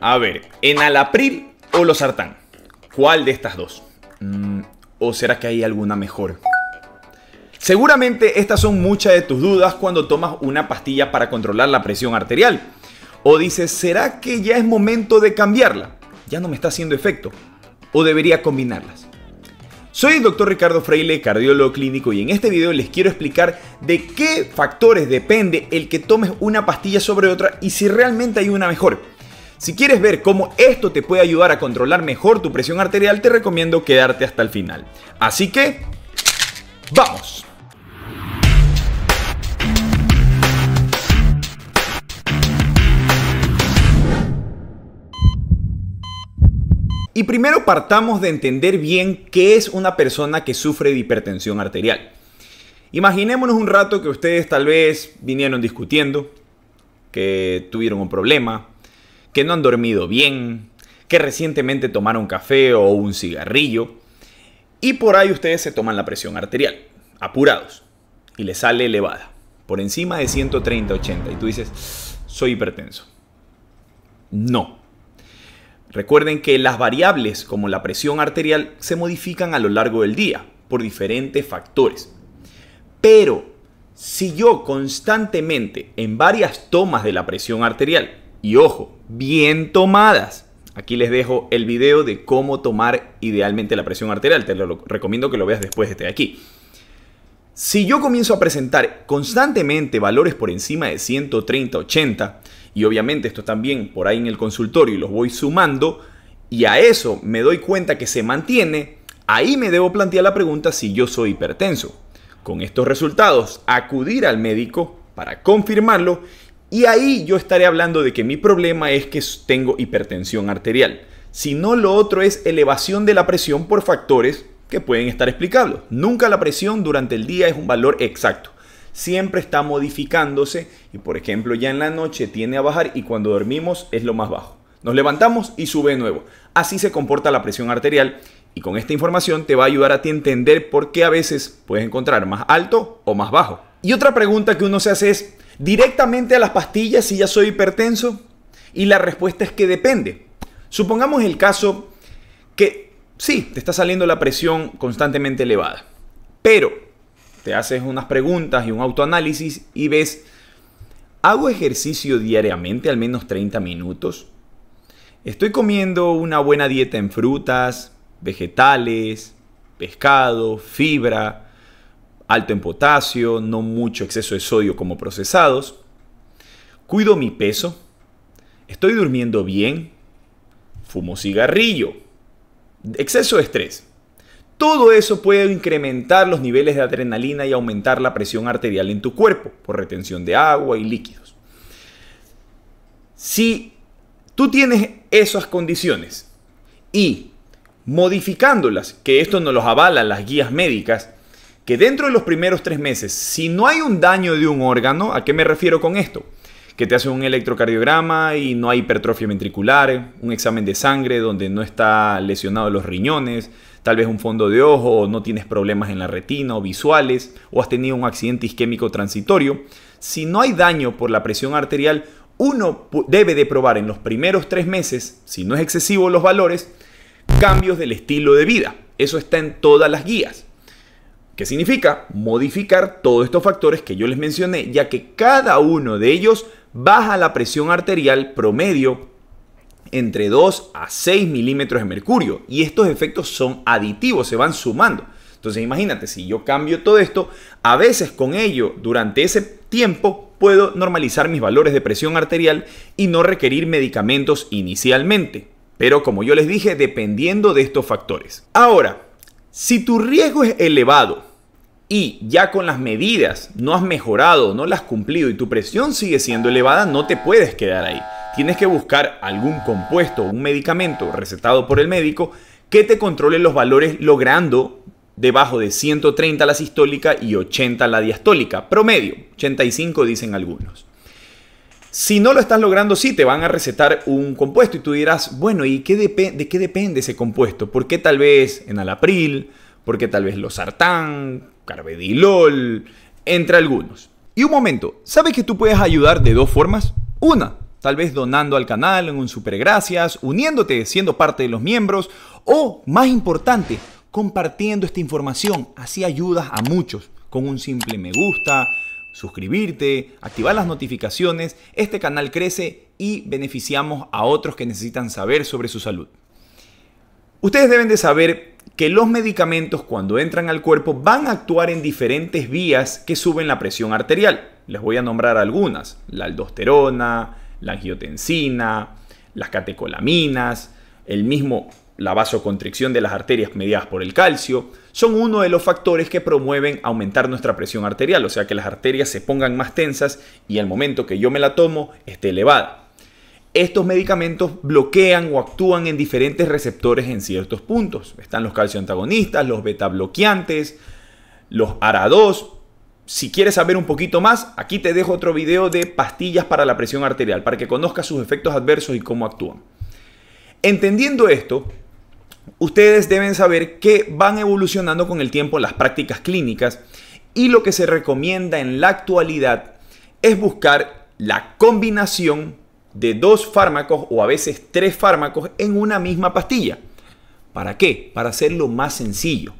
A ver, ¿en Alapril o sartán. ¿Cuál de estas dos? Mm, ¿O será que hay alguna mejor? Seguramente estas son muchas de tus dudas cuando tomas una pastilla para controlar la presión arterial. O dices, ¿será que ya es momento de cambiarla? Ya no me está haciendo efecto. ¿O debería combinarlas? Soy el doctor Ricardo Freile, cardiólogo clínico, y en este video les quiero explicar de qué factores depende el que tomes una pastilla sobre otra y si realmente hay una mejor. Si quieres ver cómo esto te puede ayudar a controlar mejor tu presión arterial, te recomiendo quedarte hasta el final. Así que, ¡vamos! Y primero partamos de entender bien qué es una persona que sufre de hipertensión arterial. Imaginémonos un rato que ustedes tal vez vinieron discutiendo, que tuvieron un problema, que no han dormido bien, que recientemente tomaron café o un cigarrillo, y por ahí ustedes se toman la presión arterial, apurados, y les sale elevada, por encima de 130-80, y tú dices, soy hipertenso. No. Recuerden que las variables como la presión arterial se modifican a lo largo del día por diferentes factores. Pero si yo constantemente en varias tomas de la presión arterial y ojo, bien tomadas. Aquí les dejo el video de cómo tomar idealmente la presión arterial. Te lo recomiendo que lo veas después de este aquí. Si yo comienzo a presentar constantemente valores por encima de 130, 80, y obviamente esto también por ahí en el consultorio y los voy sumando, y a eso me doy cuenta que se mantiene, ahí me debo plantear la pregunta si yo soy hipertenso. Con estos resultados, acudir al médico para confirmarlo y ahí yo estaré hablando de que mi problema es que tengo hipertensión arterial. Si no, lo otro es elevación de la presión por factores que pueden estar explicados. Nunca la presión durante el día es un valor exacto. Siempre está modificándose y por ejemplo ya en la noche tiene a bajar y cuando dormimos es lo más bajo. Nos levantamos y sube de nuevo. Así se comporta la presión arterial y con esta información te va a ayudar a ti a entender por qué a veces puedes encontrar más alto o más bajo. Y otra pregunta que uno se hace es, ¿directamente a las pastillas si ya soy hipertenso? Y la respuesta es que depende. Supongamos el caso que sí, te está saliendo la presión constantemente elevada, pero te haces unas preguntas y un autoanálisis y ves, ¿hago ejercicio diariamente al menos 30 minutos? ¿Estoy comiendo una buena dieta en frutas, vegetales, pescado, fibra? alto en potasio, no mucho exceso de sodio como procesados. Cuido mi peso. Estoy durmiendo bien. Fumo cigarrillo. Exceso de estrés. Todo eso puede incrementar los niveles de adrenalina y aumentar la presión arterial en tu cuerpo por retención de agua y líquidos. Si tú tienes esas condiciones y modificándolas, que esto no los avalan las guías médicas, que dentro de los primeros tres meses, si no hay un daño de un órgano, ¿a qué me refiero con esto? Que te hacen un electrocardiograma y no hay hipertrofia ventricular, un examen de sangre donde no está lesionado los riñones, tal vez un fondo de ojo, o no tienes problemas en la retina o visuales, o has tenido un accidente isquémico transitorio. Si no hay daño por la presión arterial, uno debe de probar en los primeros tres meses, si no es excesivo los valores, cambios del estilo de vida. Eso está en todas las guías. ¿Qué significa modificar todos estos factores que yo les mencioné, ya que cada uno de ellos baja la presión arterial promedio entre 2 a 6 milímetros de mercurio y estos efectos son aditivos, se van sumando. Entonces imagínate, si yo cambio todo esto, a veces con ello, durante ese tiempo, puedo normalizar mis valores de presión arterial y no requerir medicamentos inicialmente. Pero como yo les dije, dependiendo de estos factores. Ahora, si tu riesgo es elevado, y ya con las medidas no has mejorado, no las has cumplido y tu presión sigue siendo elevada, no te puedes quedar ahí. Tienes que buscar algún compuesto, un medicamento recetado por el médico que te controle los valores logrando debajo de 130 la sistólica y 80 la diastólica, promedio, 85 dicen algunos. Si no lo estás logrando, sí, te van a recetar un compuesto y tú dirás, bueno, ¿y qué de qué depende ese compuesto? ¿Por qué tal vez en alapril? ¿Por qué tal vez sartán? Carvedilol, entre algunos. Y un momento, ¿sabes que tú puedes ayudar de dos formas? Una, tal vez donando al canal en un super gracias, uniéndote siendo parte de los miembros o, más importante, compartiendo esta información. Así ayudas a muchos con un simple me gusta, suscribirte, activar las notificaciones. Este canal crece y beneficiamos a otros que necesitan saber sobre su salud. Ustedes deben de saber que los medicamentos cuando entran al cuerpo van a actuar en diferentes vías que suben la presión arterial. Les voy a nombrar algunas, la aldosterona, la angiotensina, las catecolaminas, el mismo la vasoconstricción de las arterias mediadas por el calcio, son uno de los factores que promueven aumentar nuestra presión arterial, o sea que las arterias se pongan más tensas y al momento que yo me la tomo esté elevada. Estos medicamentos bloquean o actúan en diferentes receptores en ciertos puntos. Están los calcioantagonistas, los beta bloqueantes, los ARA2. Si quieres saber un poquito más, aquí te dejo otro video de pastillas para la presión arterial, para que conozcas sus efectos adversos y cómo actúan. Entendiendo esto, ustedes deben saber que van evolucionando con el tiempo las prácticas clínicas y lo que se recomienda en la actualidad es buscar la combinación de dos fármacos o a veces tres fármacos en una misma pastilla. ¿Para qué? Para hacerlo más sencillo.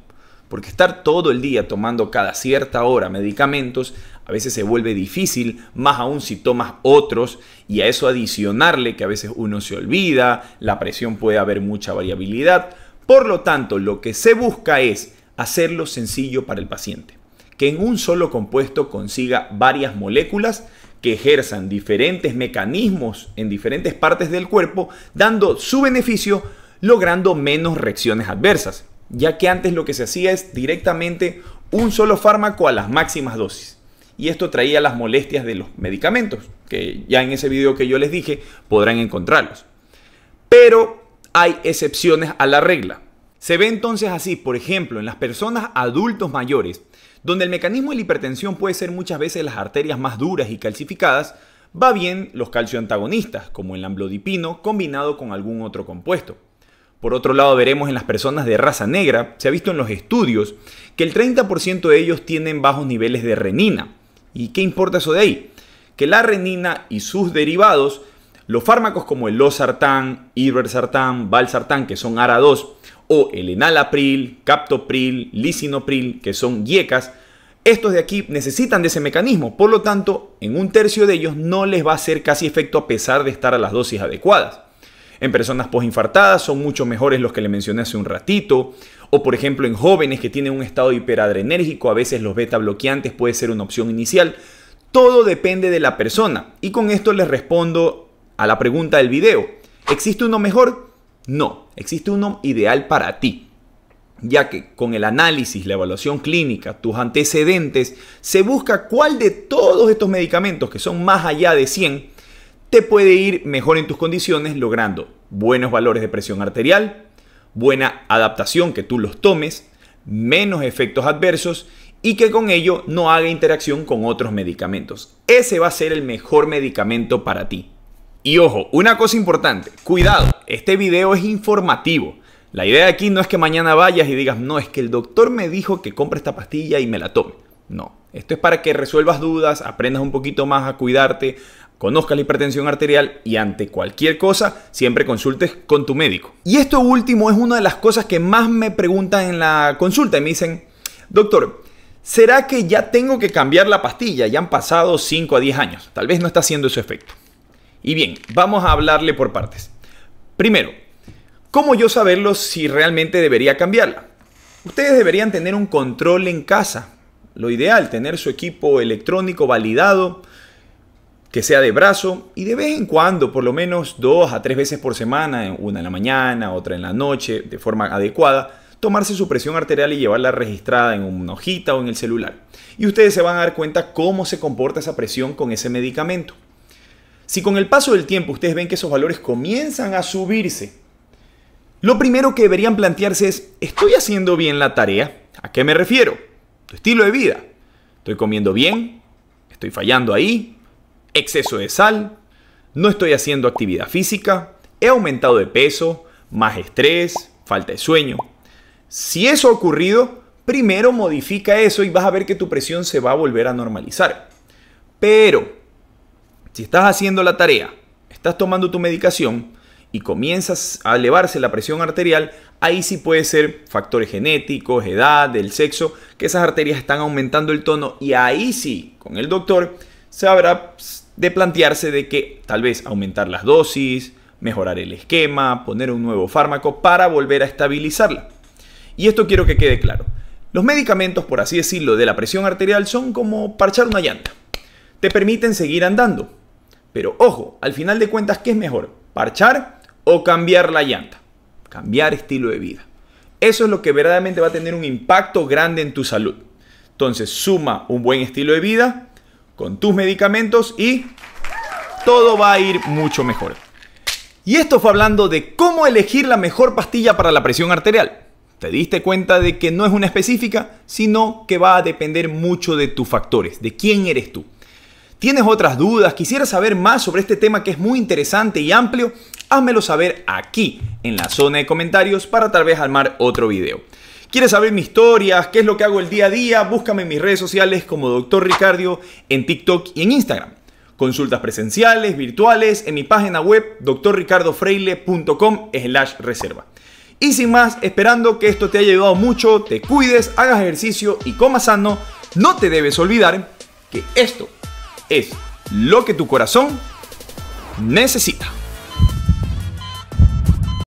Porque estar todo el día tomando cada cierta hora medicamentos a veces se vuelve difícil, más aún si tomas otros y a eso adicionarle que a veces uno se olvida, la presión puede haber mucha variabilidad. Por lo tanto, lo que se busca es hacerlo sencillo para el paciente. Que en un solo compuesto consiga varias moléculas que ejerzan diferentes mecanismos en diferentes partes del cuerpo, dando su beneficio, logrando menos reacciones adversas, ya que antes lo que se hacía es directamente un solo fármaco a las máximas dosis. Y esto traía las molestias de los medicamentos, que ya en ese video que yo les dije podrán encontrarlos. Pero hay excepciones a la regla. Se ve entonces así, por ejemplo, en las personas adultos mayores donde el mecanismo de la hipertensión puede ser muchas veces las arterias más duras y calcificadas, va bien los calcioantagonistas, como el amblodipino, combinado con algún otro compuesto. Por otro lado, veremos en las personas de raza negra, se ha visto en los estudios, que el 30% de ellos tienen bajos niveles de renina. ¿Y qué importa eso de ahí? Que la renina y sus derivados, los fármacos como el losartán, irbesartán, valsartán, que son ARA2, o el enalapril, captopril, lisinopril, que son yecas, estos de aquí necesitan de ese mecanismo, por lo tanto, en un tercio de ellos no les va a hacer casi efecto a pesar de estar a las dosis adecuadas. En personas posinfartadas son mucho mejores los que le mencioné hace un ratito, o por ejemplo en jóvenes que tienen un estado hiperadrenérgico, a veces los beta bloqueantes puede ser una opción inicial. Todo depende de la persona. Y con esto les respondo a la pregunta del video. ¿Existe uno mejor? No, existe uno ideal para ti, ya que con el análisis, la evaluación clínica, tus antecedentes, se busca cuál de todos estos medicamentos, que son más allá de 100, te puede ir mejor en tus condiciones, logrando buenos valores de presión arterial, buena adaptación que tú los tomes, menos efectos adversos y que con ello no haga interacción con otros medicamentos. Ese va a ser el mejor medicamento para ti. Y ojo, una cosa importante, cuidado, este video es informativo. La idea aquí no es que mañana vayas y digas, no, es que el doctor me dijo que compre esta pastilla y me la tome. No, esto es para que resuelvas dudas, aprendas un poquito más a cuidarte, conozcas la hipertensión arterial y ante cualquier cosa siempre consultes con tu médico. Y esto último es una de las cosas que más me preguntan en la consulta y me dicen, doctor, ¿será que ya tengo que cambiar la pastilla? Ya han pasado 5 a 10 años, tal vez no está haciendo su efecto. Y bien, vamos a hablarle por partes. Primero, ¿cómo yo saberlo si realmente debería cambiarla? Ustedes deberían tener un control en casa. Lo ideal, tener su equipo electrónico validado, que sea de brazo y de vez en cuando, por lo menos dos a tres veces por semana, una en la mañana, otra en la noche, de forma adecuada, tomarse su presión arterial y llevarla registrada en una hojita o en el celular. Y ustedes se van a dar cuenta cómo se comporta esa presión con ese medicamento. Si con el paso del tiempo ustedes ven que esos valores comienzan a subirse, lo primero que deberían plantearse es, ¿estoy haciendo bien la tarea? ¿A qué me refiero? Tu estilo de vida. ¿Estoy comiendo bien? ¿Estoy fallando ahí? ¿Exceso de sal? ¿No estoy haciendo actividad física? ¿He aumentado de peso? ¿Más estrés? ¿Falta de sueño? Si eso ha ocurrido, primero modifica eso y vas a ver que tu presión se va a volver a normalizar. Pero si estás haciendo la tarea, estás tomando tu medicación y comienzas a elevarse la presión arterial, ahí sí puede ser factores genéticos, edad, del sexo, que esas arterias están aumentando el tono y ahí sí, con el doctor, se habrá de plantearse de que tal vez aumentar las dosis, mejorar el esquema, poner un nuevo fármaco para volver a estabilizarla. Y esto quiero que quede claro. Los medicamentos, por así decirlo, de la presión arterial son como parchar una llanta. Te permiten seguir andando, pero ojo, al final de cuentas, ¿qué es mejor? ¿Parchar o cambiar la llanta? Cambiar estilo de vida. Eso es lo que verdaderamente va a tener un impacto grande en tu salud. Entonces, suma un buen estilo de vida con tus medicamentos y todo va a ir mucho mejor. Y esto fue hablando de cómo elegir la mejor pastilla para la presión arterial. Te diste cuenta de que no es una específica, sino que va a depender mucho de tus factores, de quién eres tú. ¿Tienes otras dudas? ¿Quisieras saber más sobre este tema que es muy interesante y amplio? Házmelo saber aquí, en la zona de comentarios, para tal vez armar otro video. ¿Quieres saber mi historia? ¿Qué es lo que hago el día a día? Búscame en mis redes sociales como Dr. Ricardo en TikTok y en Instagram. Consultas presenciales, virtuales, en mi página web drricardofreile.com slash reserva. Y sin más, esperando que esto te haya ayudado mucho, te cuides, hagas ejercicio y coma sano, no te debes olvidar que esto es lo que tu corazón necesita.